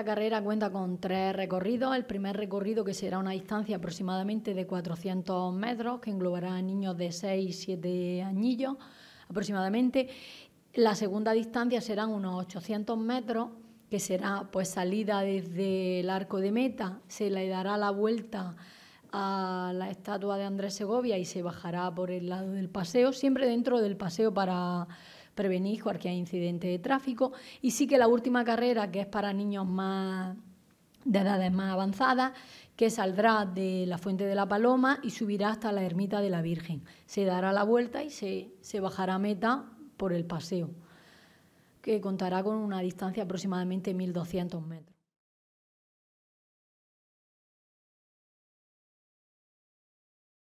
esta carrera cuenta con tres recorridos. El primer recorrido que será una distancia aproximadamente de 400 metros, que englobará a niños de 6 y 7 añillos aproximadamente. La segunda distancia serán unos 800 metros, que será pues salida desde el arco de meta, se le dará la vuelta a la estatua de Andrés Segovia y se bajará por el lado del paseo, siempre dentro del paseo para prevenir cualquier incidente de tráfico. Y sí que la última carrera, que es para niños más de edades más avanzadas, que saldrá de la Fuente de la Paloma y subirá hasta la Ermita de la Virgen. Se dará la vuelta y se, bajará a meta por el paseo, que contará con una distancia de aproximadamente 1.200 metros.